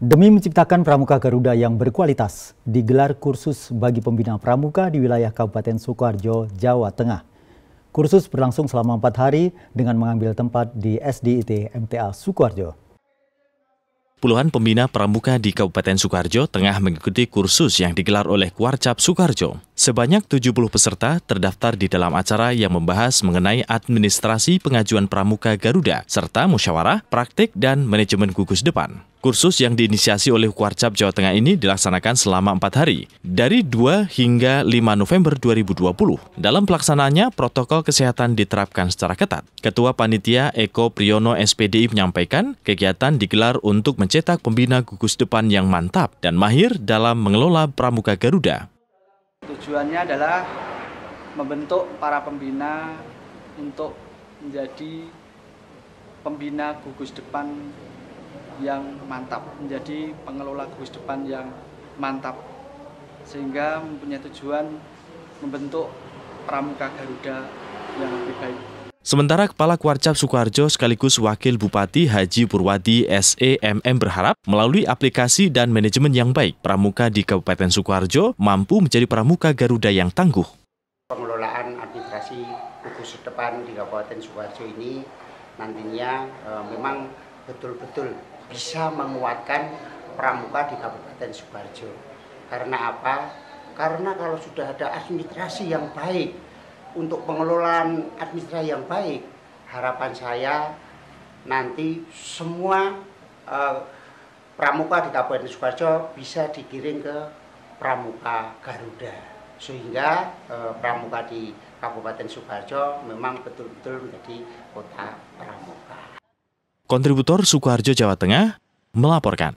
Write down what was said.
Demi menciptakan pramuka Garuda yang berkualitas, digelar kursus bagi pembina pramuka di wilayah Kabupaten Sukoharjo, Jawa Tengah. Kursus berlangsung selama empat hari dengan mengambil tempat di SDIT MTA Sukoharjo. Puluhan pembina pramuka di Kabupaten Sukoharjo tengah mengikuti kursus yang digelar oleh Kuarcap Sukoharjo. Sebanyak 70 peserta terdaftar di dalam acara yang membahas mengenai administrasi pengajuan pramuka Garuda, serta musyawarah, praktik, dan manajemen gugus depan. Kursus yang diinisiasi oleh Kuarcap Jawa Tengah ini dilaksanakan selama empat hari, dari 2 hingga 5 November 2020. Dalam pelaksanaannya, protokol kesehatan diterapkan secara ketat. Ketua Panitia Eko Priyono SPDI menyampaikan, kegiatan digelar untuk mencetak pembina gugus depan yang mantap dan mahir dalam mengelola pramuka Garuda. Tujuannya adalah membentuk para pembina untuk menjadi pembina gugus depan yang mantap, menjadi pengelola gugus depan yang mantap, sehingga mempunyai tujuan membentuk pramuka Garuda yang lebih baik. Sementara Kepala Kuarcap Sukoharjo sekaligus Wakil Bupati Haji Purwadi SEMM berharap melalui aplikasi dan manajemen yang baik, pramuka di Kabupaten Sukoharjo mampu menjadi pramuka Garuda yang tangguh. Pengelolaan administrasi khusus depan di Kabupaten Sukoharjo ini nantinya e, memang betul-betul bisa menguatkan pramuka di Kabupaten Sukoharjo. Karena apa? Karena kalau sudah ada administrasi yang baik, untuk pengelolaan administrasi yang baik, harapan saya nanti semua eh, pramuka di Kabupaten Sukoharjo bisa dikirim ke pramuka Garuda sehingga eh, pramuka di Kabupaten Sukoharjo memang betul-betul menjadi kota pramuka. Kontributor Sukoharjo Jawa Tengah melaporkan.